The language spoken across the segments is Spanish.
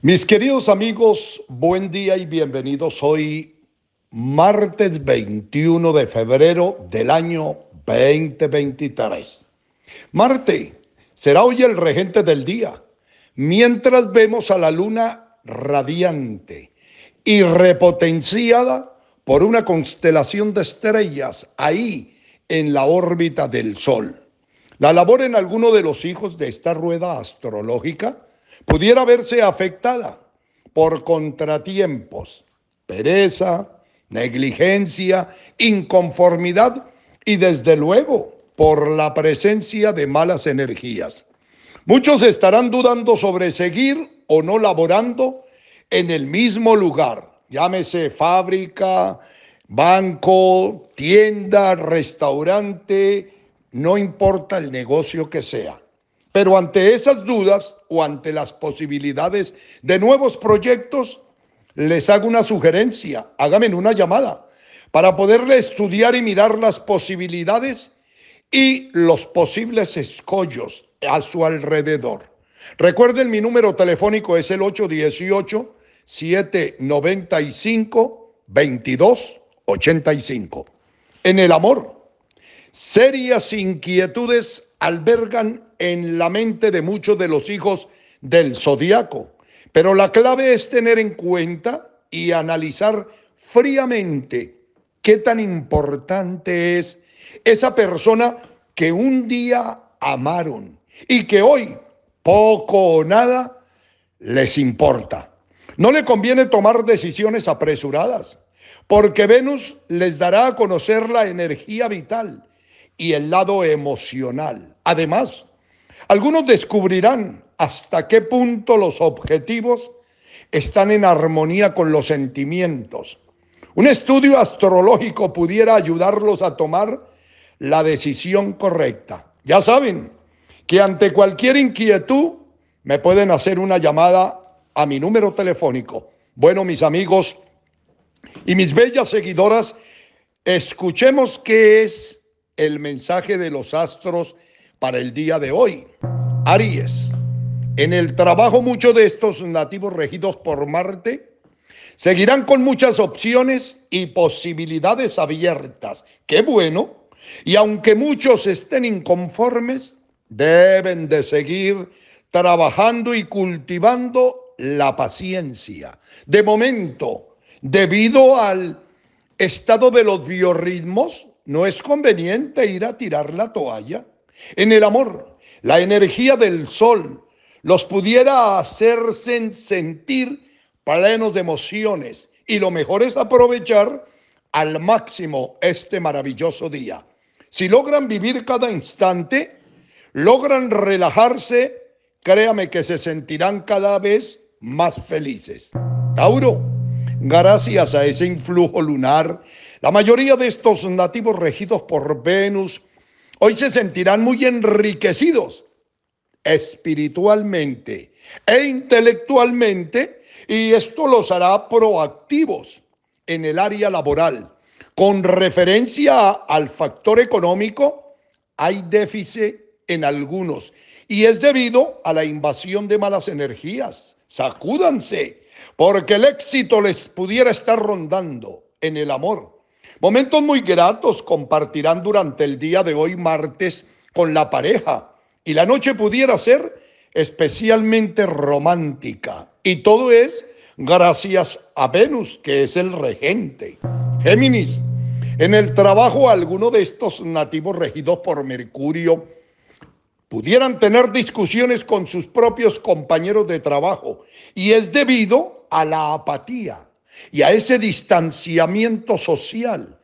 Mis queridos amigos, buen día y bienvenidos hoy, martes 21 de febrero del año 2023. Marte será hoy el regente del día, mientras vemos a la luna radiante y repotenciada por una constelación de estrellas ahí en la órbita del Sol. La labor en alguno de los hijos de esta rueda astrológica pudiera verse afectada por contratiempos, pereza, negligencia, inconformidad y desde luego por la presencia de malas energías. Muchos estarán dudando sobre seguir o no laborando en el mismo lugar, llámese fábrica, banco, tienda, restaurante, no importa el negocio que sea. Pero ante esas dudas, o ante las posibilidades de nuevos proyectos, les hago una sugerencia, háganme una llamada para poderle estudiar y mirar las posibilidades y los posibles escollos a su alrededor. Recuerden, mi número telefónico es el 818-795-2285. En el amor, serias inquietudes albergan en la mente de muchos de los hijos del zodiaco. Pero la clave es tener en cuenta y analizar fríamente qué tan importante es esa persona que un día amaron y que hoy poco o nada les importa. No le conviene tomar decisiones apresuradas, porque Venus les dará a conocer la energía vital y el lado emocional Además, algunos descubrirán hasta qué punto los objetivos están en armonía con los sentimientos. Un estudio astrológico pudiera ayudarlos a tomar la decisión correcta. Ya saben que ante cualquier inquietud me pueden hacer una llamada a mi número telefónico. Bueno, mis amigos y mis bellas seguidoras, escuchemos qué es el mensaje de los astros para el día de hoy. Aries, en el trabajo muchos de estos nativos regidos por Marte seguirán con muchas opciones y posibilidades abiertas. Qué bueno. Y aunque muchos estén inconformes, deben de seguir trabajando y cultivando la paciencia. De momento, debido al estado de los biorritmos, no es conveniente ir a tirar la toalla en el amor, la energía del sol los pudiera hacerse sentir plenos de emociones y lo mejor es aprovechar al máximo este maravilloso día. Si logran vivir cada instante, logran relajarse, créame que se sentirán cada vez más felices. Tauro, gracias a ese influjo lunar, la mayoría de estos nativos regidos por Venus Hoy se sentirán muy enriquecidos espiritualmente e intelectualmente y esto los hará proactivos en el área laboral. Con referencia al factor económico, hay déficit en algunos y es debido a la invasión de malas energías. Sacúdanse, porque el éxito les pudiera estar rondando en el amor Momentos muy gratos compartirán durante el día de hoy martes con la pareja y la noche pudiera ser especialmente romántica. Y todo es gracias a Venus, que es el regente. Géminis, en el trabajo alguno de estos nativos regidos por Mercurio pudieran tener discusiones con sus propios compañeros de trabajo y es debido a la apatía y a ese distanciamiento social,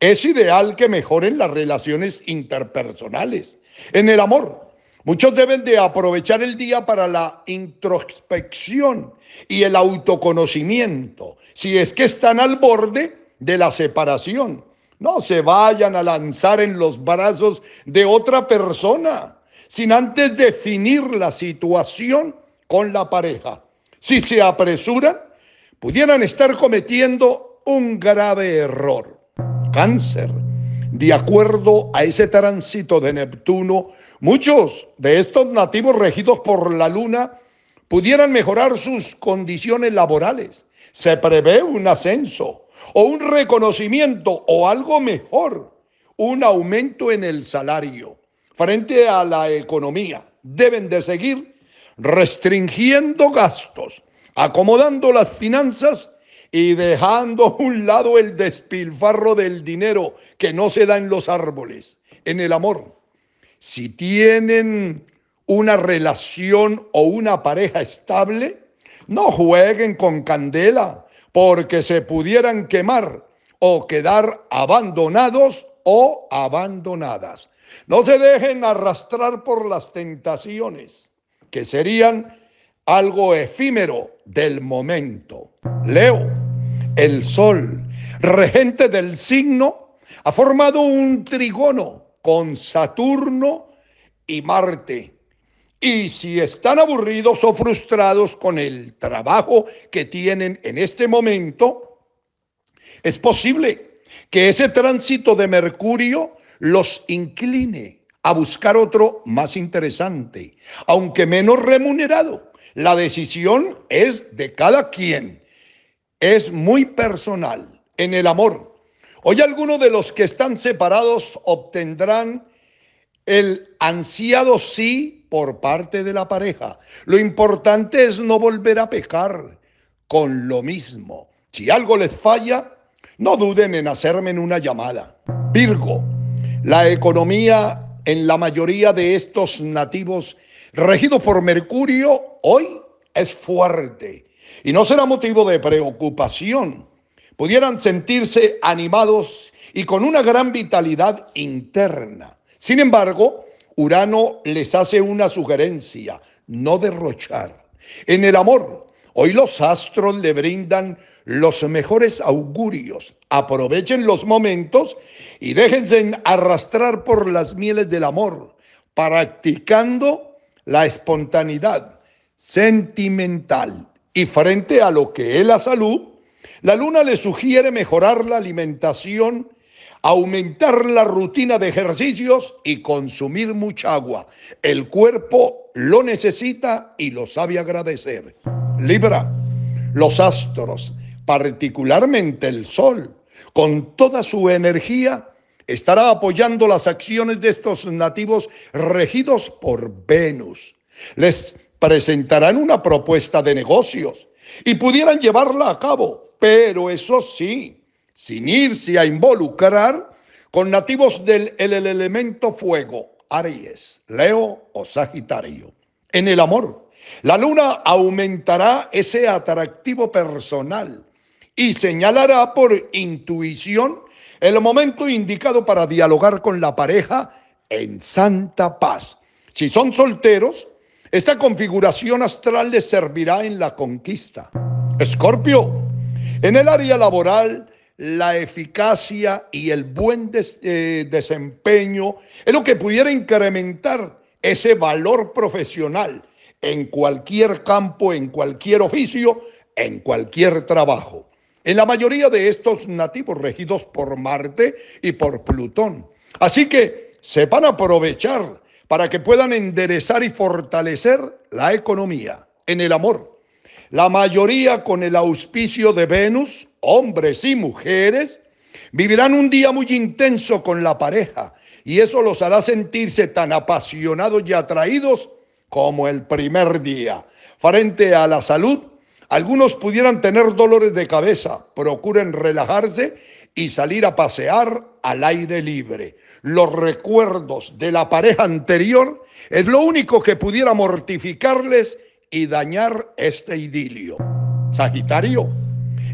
es ideal que mejoren las relaciones interpersonales. En el amor, muchos deben de aprovechar el día para la introspección y el autoconocimiento, si es que están al borde de la separación. No se vayan a lanzar en los brazos de otra persona sin antes definir la situación con la pareja. Si se apresuran, pudieran estar cometiendo un grave error. Cáncer. De acuerdo a ese tránsito de Neptuno, muchos de estos nativos regidos por la luna pudieran mejorar sus condiciones laborales. Se prevé un ascenso o un reconocimiento o algo mejor, un aumento en el salario frente a la economía. Deben de seguir restringiendo gastos acomodando las finanzas y dejando a un lado el despilfarro del dinero que no se da en los árboles, en el amor. Si tienen una relación o una pareja estable, no jueguen con candela, porque se pudieran quemar o quedar abandonados o abandonadas. No se dejen arrastrar por las tentaciones, que serían algo efímero del momento. Leo, el sol, regente del signo, ha formado un trigono con Saturno y Marte. Y si están aburridos o frustrados con el trabajo que tienen en este momento, es posible que ese tránsito de Mercurio los incline a buscar otro más interesante, aunque menos remunerado la decisión es de cada quien. Es muy personal en el amor. Hoy algunos de los que están separados obtendrán el ansiado sí por parte de la pareja. Lo importante es no volver a pecar con lo mismo. Si algo les falla, no duden en hacerme una llamada. Virgo, la economía en la mayoría de estos nativos regido por Mercurio, hoy es fuerte y no será motivo de preocupación. Pudieran sentirse animados y con una gran vitalidad interna. Sin embargo, Urano les hace una sugerencia, no derrochar. En el amor, hoy los astros le brindan los mejores augurios. Aprovechen los momentos y déjense arrastrar por las mieles del amor, practicando la espontaneidad sentimental. Y frente a lo que es la salud, la luna le sugiere mejorar la alimentación, aumentar la rutina de ejercicios y consumir mucha agua. El cuerpo lo necesita y lo sabe agradecer. Libra, los astros, particularmente el Sol, con toda su energía, estará apoyando las acciones de estos nativos regidos por Venus. Les presentarán una propuesta de negocios y pudieran llevarla a cabo, pero eso sí, sin irse a involucrar con nativos del el, elemento fuego, Aries, Leo o Sagitario. En el amor, la luna aumentará ese atractivo personal y señalará por intuición el momento indicado para dialogar con la pareja en santa paz. Si son solteros, esta configuración astral les servirá en la conquista. Escorpio, en el área laboral, la eficacia y el buen eh, desempeño es lo que pudiera incrementar ese valor profesional en cualquier campo, en cualquier oficio, en cualquier trabajo en la mayoría de estos nativos regidos por Marte y por Plutón. Así que se van a aprovechar para que puedan enderezar y fortalecer la economía en el amor. La mayoría con el auspicio de Venus, hombres y mujeres, vivirán un día muy intenso con la pareja y eso los hará sentirse tan apasionados y atraídos como el primer día. Frente a la salud, algunos pudieran tener dolores de cabeza, procuren relajarse y salir a pasear al aire libre. Los recuerdos de la pareja anterior es lo único que pudiera mortificarles y dañar este idilio. Sagitario,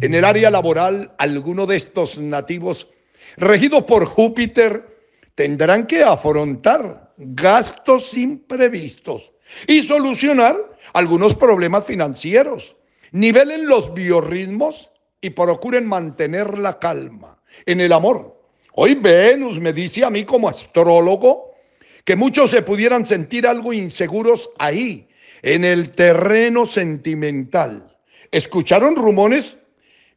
en el área laboral, algunos de estos nativos regidos por Júpiter tendrán que afrontar gastos imprevistos y solucionar algunos problemas financieros Nivelen los biorritmos y procuren mantener la calma en el amor. Hoy Venus me dice a mí como astrólogo que muchos se pudieran sentir algo inseguros ahí, en el terreno sentimental. Escucharon rumores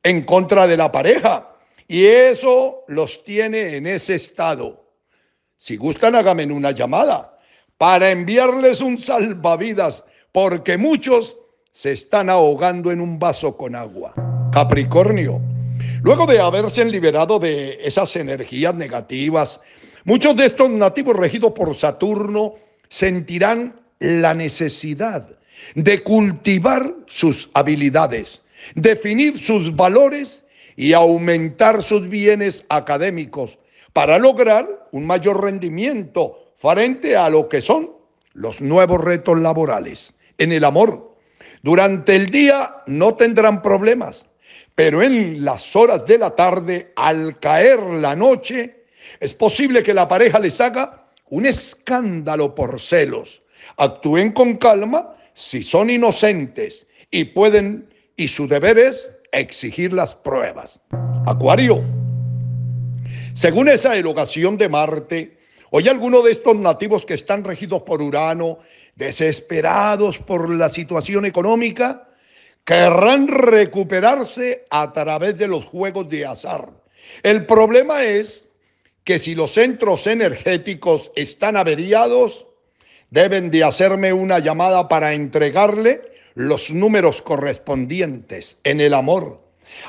en contra de la pareja y eso los tiene en ese estado. Si gustan, háganme una llamada para enviarles un salvavidas, porque muchos se están ahogando en un vaso con agua. Capricornio, luego de haberse liberado de esas energías negativas, muchos de estos nativos regidos por Saturno sentirán la necesidad de cultivar sus habilidades, definir sus valores y aumentar sus bienes académicos para lograr un mayor rendimiento frente a lo que son los nuevos retos laborales. En el amor, durante el día no tendrán problemas, pero en las horas de la tarde, al caer la noche, es posible que la pareja les haga un escándalo por celos. Actúen con calma si son inocentes y pueden, y su deber es exigir las pruebas. Acuario. Según esa elogación de Marte, Hoy algunos de estos nativos que están regidos por Urano, desesperados por la situación económica, querrán recuperarse a través de los juegos de azar. El problema es que si los centros energéticos están averiados, deben de hacerme una llamada para entregarle los números correspondientes en el amor.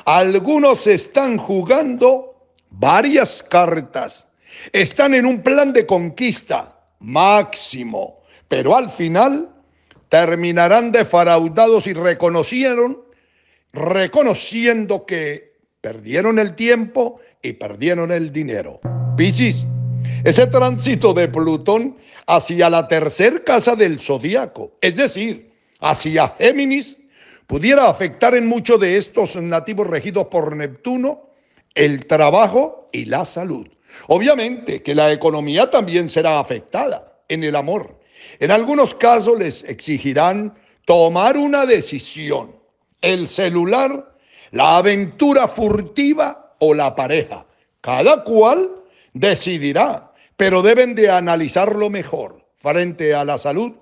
Algunos están jugando varias cartas están en un plan de conquista máximo, pero al final terminarán defraudados y reconocieron, reconociendo que perdieron el tiempo y perdieron el dinero. Piscis, ese tránsito de Plutón hacia la tercera casa del zodiaco, es decir, hacia Géminis, pudiera afectar en muchos de estos nativos regidos por Neptuno el trabajo y la salud. Obviamente que la economía también será afectada en el amor. En algunos casos les exigirán tomar una decisión, el celular, la aventura furtiva o la pareja. Cada cual decidirá, pero deben de analizarlo mejor frente a la salud.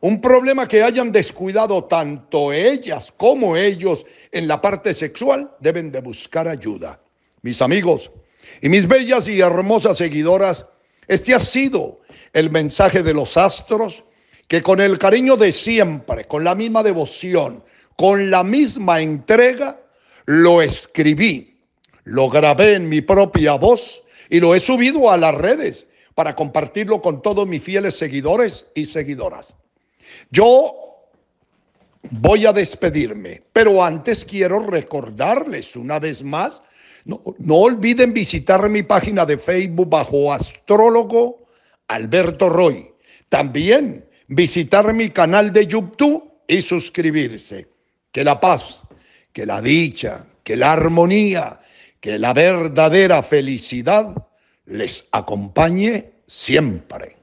Un problema que hayan descuidado tanto ellas como ellos en la parte sexual deben de buscar ayuda. Mis amigos, y mis bellas y hermosas seguidoras, este ha sido el mensaje de los astros que con el cariño de siempre, con la misma devoción, con la misma entrega, lo escribí, lo grabé en mi propia voz y lo he subido a las redes para compartirlo con todos mis fieles seguidores y seguidoras. Yo voy a despedirme, pero antes quiero recordarles una vez más no, olviden visitar mi página de Facebook bajo astrólogo Alberto Roy. También visitar mi canal de YouTube y suscribirse. Que la paz, que la dicha, que la armonía, que la verdadera felicidad les acompañe siempre.